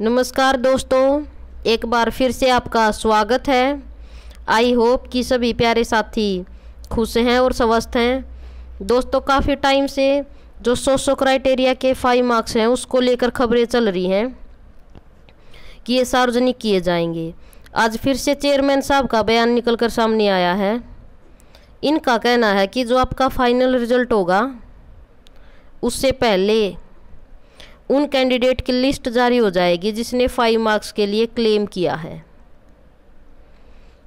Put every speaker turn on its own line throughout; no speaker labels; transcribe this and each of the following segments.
नमस्कार दोस्तों एक बार फिर से आपका स्वागत है आई होप कि सभी प्यारे साथी खुश हैं और स्वस्थ हैं दोस्तों काफ़ी टाइम से जो सोशो क्राइटेरिया के फाइव मार्क्स हैं उसको लेकर खबरें चल रही हैं कि ये सार्वजनिक किए जाएंगे आज फिर से चेयरमैन साहब का बयान निकलकर सामने आया है इनका कहना है कि जो आपका फाइनल रिजल्ट होगा उससे पहले उन कैंडिडेट की लिस्ट जारी हो जाएगी जिसने फाइव मार्क्स के लिए क्लेम किया है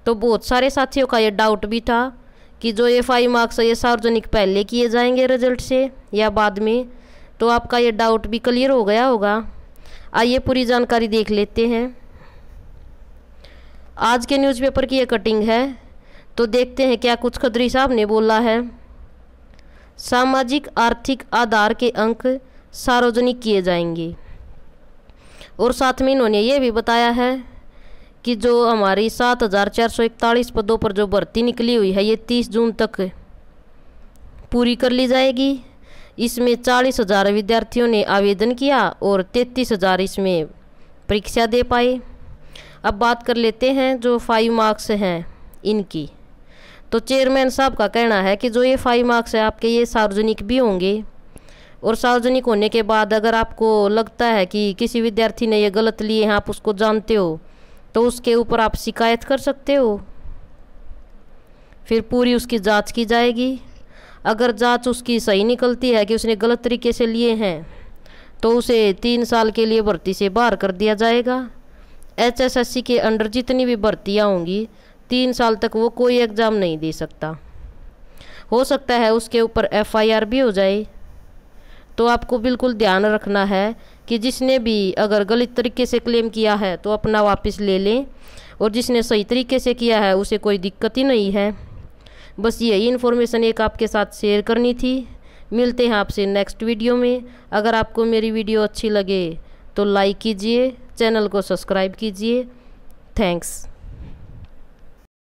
तो बहुत सारे साथियों का ये डाउट भी था कि जो ये फाइव मार्क्स है ये सार्वजनिक पहले किए जाएंगे रिजल्ट से या बाद में तो आपका ये डाउट भी क्लियर हो गया होगा आइए पूरी जानकारी देख लेते हैं आज के न्यूज़पेपर की ये कटिंग है तो देखते हैं क्या कुछ खदरी साहब ने बोला है सामाजिक आर्थिक आधार के अंक सार्वजनिक किए जाएंगे और साथ में इन्होंने ये भी बताया है कि जो हमारी सात हज़ार चार सौ इकतालीस पदों पर जो भर्ती निकली हुई है ये तीस जून तक पूरी कर ली जाएगी इसमें चालीस हज़ार विद्यार्थियों ने आवेदन किया और तैंतीस हज़ार इसमें परीक्षा दे पाए अब बात कर लेते हैं जो फाइव मार्क्स हैं इनकी तो चेयरमैन साहब का कहना है कि जो ये फाइव मार्क्स है आपके ये सार्वजनिक भी होंगे और सार्वजनिक होने के बाद अगर आपको लगता है कि किसी विद्यार्थी ने यह गलत लिए हैं आप उसको जानते हो तो उसके ऊपर आप शिकायत कर सकते हो फिर पूरी उसकी जांच की जाएगी अगर जांच उसकी सही निकलती है कि उसने गलत तरीके से लिए हैं तो उसे तीन साल के लिए भर्ती से बाहर कर दिया जाएगा एच के अंडर जितनी भी भर्तियाँ होंगी तीन साल तक वो कोई एग्ज़ाम नहीं दे सकता हो सकता है उसके ऊपर एफ़ भी हो जाए तो आपको बिल्कुल ध्यान रखना है कि जिसने भी अगर गलत तरीके से क्लेम किया है तो अपना वापस ले लें और जिसने सही तरीके से किया है उसे कोई दिक्कत ही नहीं है बस यही इन्फॉर्मेशन एक आपके साथ शेयर करनी थी मिलते हैं आपसे नेक्स्ट वीडियो में अगर आपको मेरी वीडियो अच्छी लगे तो लाइक कीजिए चैनल को सब्सक्राइब कीजिए थैंक्स